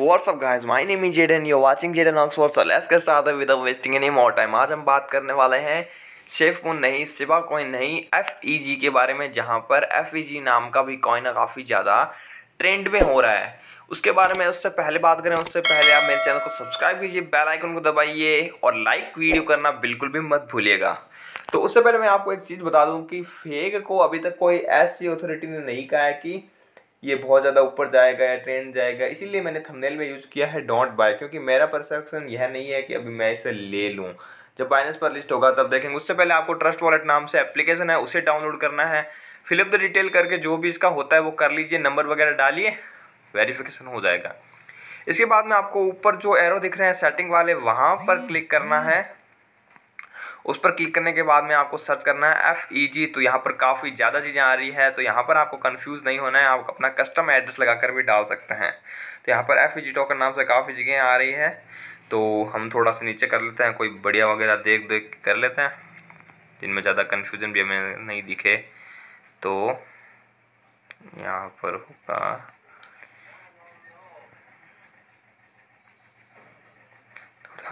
What's up guys, my name is Jaden, you're watching Jaden Oxford, so let's get started without wasting any more time. आज हम बात करने वाले हैं chef moon नहीं सिवा कोइन नहीं एफ ई जी के बारे में जहाँ पर एफ ई जी नाम का भी कॉइन काफ़ी ज़्यादा ट्रेंड में हो रहा है उसके बारे में उससे पहले बात करें उससे पहले आप मेरे चैनल को सब्सक्राइब कीजिए बेल आइकन को दबाइए और लाइक वीडियो करना बिल्कुल भी मत भूलिएगा तो उससे पहले मैं आपको एक चीज़ बता दूँ कि फेक को अभी तक कोई ऐसी अथॉरिटी ने नहीं कहा है कि ये बहुत ज़्यादा ऊपर जाएगा या ट्रेंड जाएगा इसीलिए मैंने थंबनेल में यूज़ किया है डोंट बाय क्योंकि मेरा परसेप्शन यह नहीं है कि अभी मैं इसे ले लूँ जब बाइनेंस पर लिस्ट होगा तब देखेंगे उससे पहले आपको ट्रस्ट वॉलेट नाम से एप्लीकेशन है उसे डाउनलोड करना है फिलअप द डिटेल करके जो भी इसका होता है वो कर लीजिए नंबर वगैरह डालिए वेरीफिकेशन हो जाएगा इसके बाद में आपको ऊपर जो एरो दिख रहे हैं सेटिंग वाले वहाँ पर क्लिक करना है उस पर क्लिक करने के बाद में आपको सर्च करना है एफ ई जी तो यहाँ पर काफ़ी ज़्यादा चीज़ें आ रही है तो यहाँ पर आपको कन्फ्यूज़ नहीं होना है आप अपना कस्टम एड्रेस लगा कर भी डाल सकते हैं तो यहाँ पर एफ ई जी टोकन नाम से काफ़ी जगह आ रही है तो हम थोड़ा सा नीचे कर लेते हैं कोई बढ़िया वगैरह देख देख कर लेते हैं जिनमें ज़्यादा कन्फ्यूज़न भी हमें नहीं दिखे तो यहाँ पर होगा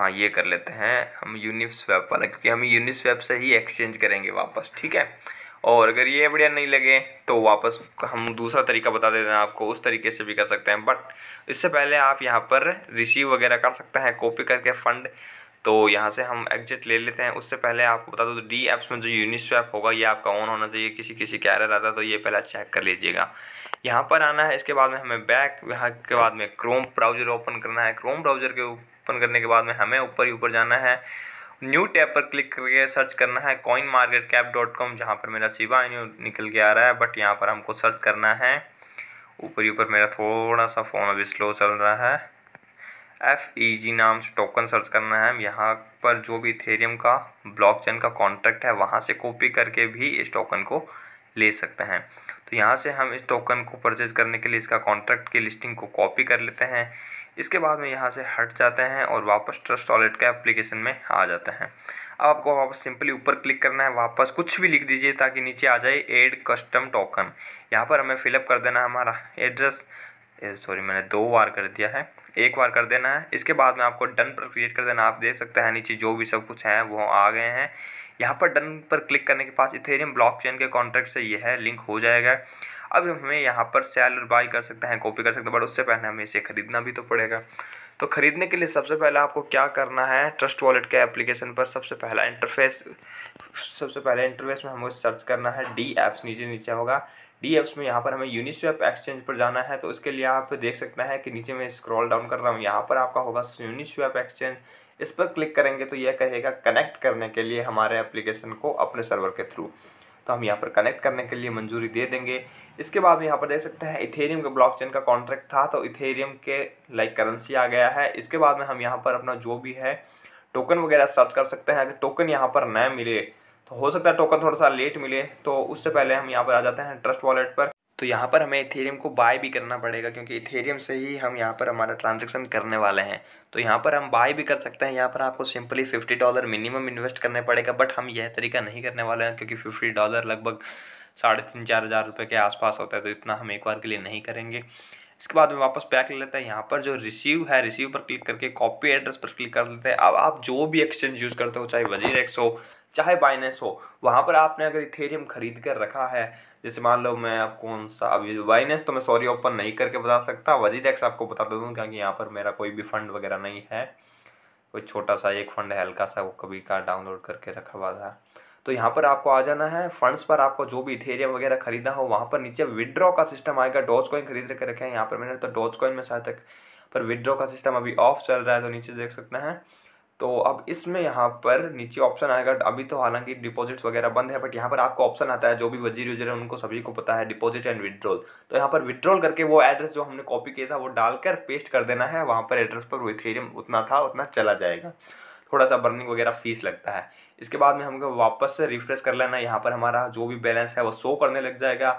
हाँ ये कर लेते हैं हम यूनिस्वैप वाला क्योंकि हम यूनिस्वैप से ही एक्सचेंज करेंगे वापस ठीक है और अगर ये बढ़िया नहीं लगे तो वापस हम दूसरा तरीका बता देते हैं आपको उस तरीके से भी कर सकते हैं बट इससे पहले आप यहाँ पर रिसीव वगैरह कर सकते हैं कॉपी करके फ़ंड तो यहाँ से हम एग्जिट ले लेते हैं उससे पहले आपको बता दो तो डी एप्स में जो यूनिस्वैप होगा ये आपका ऑन होना चाहिए किसी किसी का आता है तो ये पहला चेक कर लीजिएगा यहाँ पर आना है इसके बाद में हमें बैक यहाँ के बाद में क्रोम ब्राउज़र ओपन करना है क्रोम ब्राउज़र के ओपन करने के बाद में हमें ऊपर ही ऊपर जाना है न्यू टैब पर क्लिक करके सर्च करना है coin market cap dot com जहाँ पर मेरा सिवा न्यू निकल के आ रहा है बट यहाँ पर हमको सर्च करना है ऊपर ही ऊपर मेरा थोड़ा सा फ़ोन अभी स्लो चल रहा है एफ ई जी नाम से टोकन सर्च करना है यहाँ पर जो भी थेरियम का ब्लॉकचेन का कॉन्ट्रैक्ट है वहाँ से कॉपी करके भी इस टोकन को ले सकते हैं तो यहाँ से हम इस टोकन को परचेज़ करने के लिए इसका कॉन्ट्रैक्ट की लिस्टिंग को कॉपी कर लेते हैं इसके बाद में यहाँ से हट जाते हैं और वापस ट्रस्ट वॉलेट के एप्लीकेशन में आ जाते हैं अब आपको वापस सिंपली ऊपर क्लिक करना है वापस कुछ भी लिख दीजिए ताकि नीचे आ जाए एड कस्टम टोकन यहाँ पर हमें फिलअप कर देना है हमारा एड्रेस सॉरी मैंने दो बार कर दिया है एक बार कर देना है इसके बाद में आपको डन पर क्रिएट कर देना आप देख सकते हैं नीचे जो भी सब कुछ है वो आ गए हैं यहाँ पर डन पर क्लिक करने के पास इथेरियम ब्लॉकचेन के कॉन्ट्रैक्ट से यह लिंक हो जाएगा अब हमें यहाँ पर सेल और बाई कर सकते हैं कॉपी कर सकते हैं बट उससे पहले हमें इसे ख़रीदना भी तो पड़ेगा तो ख़रीदने के लिए सबसे पहले आपको क्या करना है ट्रस्ट वॉलेट के एप्लीकेशन पर सबसे पहला इंटरफेस सबसे पहले इंटरफेस में हमें सर्च करना है डी एप्स नीचे नीचे होगा डी एप्स में यहाँ पर हमें यूनिस्वेप एक्सचेंज पर जाना है तो इसके लिए आप देख सकते हैं कि नीचे में स्क्रॉल डाउन कर रहा हूँ यहाँ पर आपका होगा यूनिस्वेप एक्सचेंज इस पर क्लिक करेंगे तो यह कहेगा कनेक्ट करने के लिए हमारे एप्लीकेशन को अपने सर्वर के थ्रू तो हम यहाँ पर कनेक्ट करने के लिए मंजूरी दे देंगे इसके बाद यहाँ पर देख सकते हैं इथेरियम के ब्लॉकचेन का कॉन्ट्रैक्ट था तो इथेरियम के लाइक करेंसी आ गया है इसके बाद में हम यहाँ पर अपना जो भी है टोकन वगैरह सर्च कर सकते हैं अगर टोकन यहाँ पर न मिले तो हो सकता है टोकन थोड़ा सा लेट मिले तो उससे पहले हम यहाँ पर आ जाते हैं ट्रस्ट वॉलेट पर तो यहाँ पर हमें इथेरियम को बाय भी करना पड़ेगा क्योंकि इथेरियम से ही हम यहाँ पर हमारा ट्रांजेक्शन करने वाले हैं तो यहाँ पर हम बाय भी कर सकते हैं यहाँ पर आपको simply fifty dollar minimum invest करने पड़ेगा बट हम यह तरीका नहीं करने वाले हैं क्योंकि फिफ्टी डॉलर लगभग साढ़े तीन चार हज़ार रुपये के आसपास होता है तो इतना हम एक बार के लिए नहीं करेंगे इसके बाद में वापस पैक ले लेते हैं यहाँ पर जो रिसीव है रिसीव पर क्लिक करके कॉपी एड्रेस पर क्लिक कर लेते हैं अब आप जो भी एक्सचेंज यूज़ करते हो चाहे वजीर एक्स हो चाहे बाइनेंस हो वहाँ पर आपने अगर इथेरियम खरीद कर रखा है जैसे मान लो मैं आप कौन सा अभी बाइनेंस तो मैं सॉरी ओपन नहीं करके बता सकता वजीर एक्स आपको बता दे दूँ क्योंकि यहाँ पर मेरा कोई भी फंड वगैरह नहीं है कोई छोटा सा एक फंड है हल्का सा वो कभी का डाउनलोड करके रखा हुआ था तो यहाँ पर आपको आ जाना है फंड्स पर आपको जो भी इथेरियम वगैरह खरीदा हो वहाँ पर नीचे विड्रॉ का सिस्टम आएगा डॉज कॉइन खरीद के रखे हैं यहाँ पर मैंने तो डॉज कॉइन में शायद तक पर विड्रॉ का सिस्टम अभी ऑफ चल रहा है तो नीचे देख सकते हैं तो अब इसमें यहाँ पर नीचे ऑप्शन आएगा अभी तो हालांकि डिपॉजिट्स वगैरह बंद है बट यहाँ पर आपको ऑप्शन आता है जो भी वजीर वजीर है उनको सभी को पता है डिपॉजिट एंड विड्रॉल तो यहाँ पर विड्रॉल करके वो एड्रेस जो हमने कॉपी किया था वो डालकर पेस्ट कर देना है वहाँ पर एड्रेस पर वो इथेरियम उतना था उतना चला जाएगा थोड़ा सा बर्निंग वगैरह फीस लगता है इसके बाद में हमको वापस से रिफ्रेश कर लेना यहाँ पर हमारा जो भी बैलेंस है वो शो करने लग जाएगा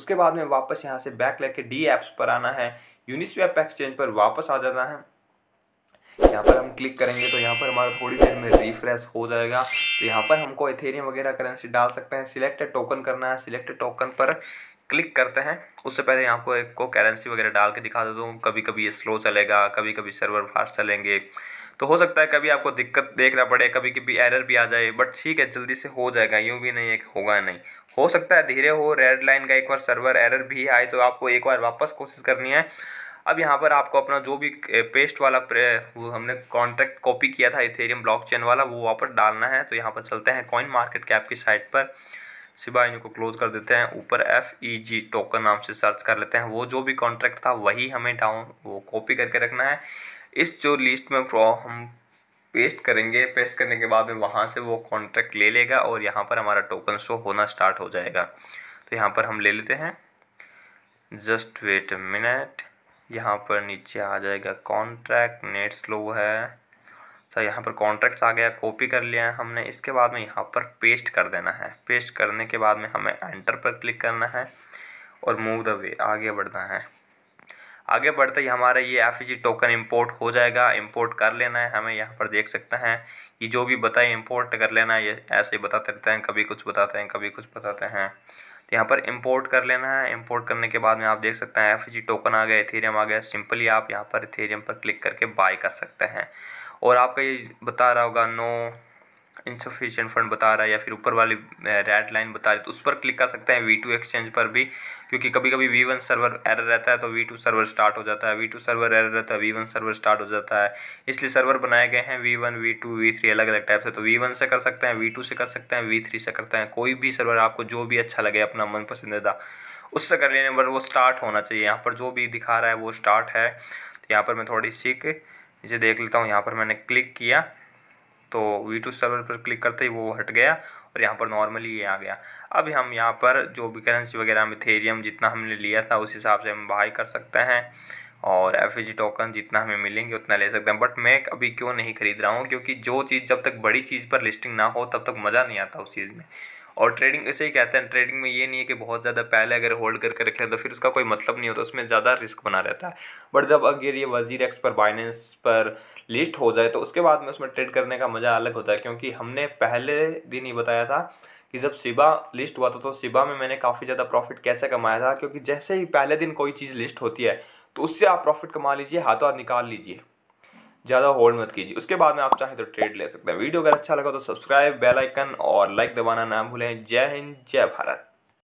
उसके बाद में वापस यहाँ से बैक लेके डी एप्स पर आना है यूनिस्वैप एक्सचेंज पर वापस आ जाना है यहाँ पर हम क्लिक करेंगे तो यहाँ पर हमारा थोड़ी देर में रिफ्रेश हो जाएगा तो यहाँ पर हमको इथेरियम वगैरह करेंसी डाल सकते हैं सिलेक्टेड टोकन करना है सिलेक्टेड टोकन पर क्लिक करते हैं उससे पहले यहाँ को एक को करेंसी वगैरह डाल के दिखा देता हूँ कभी कभी ये स्लो चलेगा कभी कभी सर्वर फास्ट चलेंगे तो हो सकता है कभी आपको दिक्कत देखना पड़े कभी कभी एरर भी आ जाए बट ठीक है जल्दी से हो जाएगा यूँ भी नहीं एक होगा नहीं हो सकता है धीरे हो रेड लाइन का एक बार सर्वर एरर भी आए तो आपको एक बार वापस कोशिश करनी है अब यहाँ पर आपको अपना जो भी पेस्ट वाला वो हमने कॉन्ट्रैक्ट कॉपी किया था इथेरियम ब्लॉकचेन वाला वो वापस डालना है तो यहाँ पर चलते हैं कॉइन मार्केट कैप की साइट पर सिवा इनको क्लोज कर देते हैं ऊपर एफ ई जी टोकन नाम से सर्च कर लेते हैं वो जो भी कॉन्ट्रैक्ट था वही हमें डाउन वो कॉपी करके रखना है इस जो लिस्ट में हम पेस्ट करेंगे पेस्ट करने के बाद में वहाँ से वो कॉन्ट्रैक्ट ले लेगा और यहाँ पर हमारा टोकन शो होना स्टार्ट हो जाएगा तो यहाँ पर हम ले लेते हैं जस्ट वेट मिनट यहाँ पर नीचे आ जाएगा कॉन्ट्रैक्ट नेट स्लो है तो यहाँ पर कॉन्ट्रैक्ट आ गया कॉपी कर लिया है हमने इसके बाद में यहाँ पर पेस्ट कर देना है पेस्ट करने के बाद में हमें एंटर पर क्लिक करना है और मूव द वे आगे बढ़ना है आगे बढ़ते ही हमारा ये एफ टोकन इंपोर्ट हो जाएगा इंपोर्ट कर लेना है हमें यहाँ पर देख सकते हैं कि जो भी बताए इंपोर्ट कर लेना है ये ऐसे ही बताते रहते हैं कभी कुछ बताते हैं कभी कुछ बताते हैं तो यहाँ पर इंपोर्ट कर लेना है इंपोर्ट करने के बाद में आप देख सकते हैं एफ टोकन e आ गया इथेरियम आ गया सिंपली आप यहाँ पर इथेरियम पर क्लिक करके बाय कर सकते हैं और आपका ये बता रहा होगा नो इंसफिशियंट फंड बता रहा है या फिर ऊपर वाली रेड लाइन बता रही है तो उस पर क्लिक कर सकते हैं वी टू एक्सचेंज पर भी क्योंकि कभी कभी वी वन सर्वर एरर रहता है तो वी टू सर्वर स्टार्ट हो जाता है वी टू सर्वर एरर रहता है वी वन सर्वर स्टार्ट हो जाता है इसलिए सर्वर बनाए गए हैं V one V two V three अलग अलग टाइप से तो वी वन से कर सकते हैं वी टू से कर सकते हैं वी थ्री से करते हैं कोई भी सर्वर आपको जो भी अच्छा लगे अपना मन पसंदीदा उससे कर लेने पर वो स्टार्ट होना चाहिए यहाँ पर जो भी दिखा रहा है वो स्टार्ट है तो यहाँ पर मैं थोड़ी सीख इसे देख लेता हूँ यहाँ पर मैंने क्लिक किया तो वी टू सर्वर पर क्लिक करते ही वो हट गया और यहाँ पर नॉर्मली ये आ गया अब हम यहाँ पर जो भी करेंसी वगैरह में थेरियम जितना हमने लिया था उस हिसाब से हम बाई कर सकते हैं और एफ टोकन जितना हमें मिलेंगे उतना ले सकते हैं बट मैं अभी क्यों नहीं खरीद रहा हूँ क्योंकि जो चीज़ जब तक बड़ी चीज़ पर लिस्टिंग ना हो तब तक मज़ा नहीं आता उस चीज़ में और ट्रेडिंग इसे ही कहते हैं ट्रेडिंग में ये नहीं है कि बहुत ज़्यादा पहले अगर होल्ड करके रखें तो फिर उसका कोई मतलब नहीं होता उसमें ज़्यादा रिस्क बना रहता है बट जब अगर ये वजीर एक्स पर बाइनेंस पर लिस्ट हो जाए तो उसके बाद में उसमें ट्रेड करने का मज़ा अलग होता है क्योंकि हमने पहले दिन ही बताया था कि जब सिबा लिस्ट हुआ था तो सिबा में मैंने काफ़ी ज़्यादा प्रॉफिट कैसे कमाया था क्योंकि जैसे ही पहले दिन कोई चीज़ लिस्ट होती है तो उससे आप प्रॉफिट कमा लीजिए हाथों हाथ निकाल लीजिए ज़्यादा होल्ड मत कीजिए उसके बाद में आप चाहें तो ट्रेड ले सकते हैं वीडियो अगर अच्छा लगा तो सब्सक्राइब बेल आइकन और लाइक दबाना ना भूलें जय हिंद जय भारत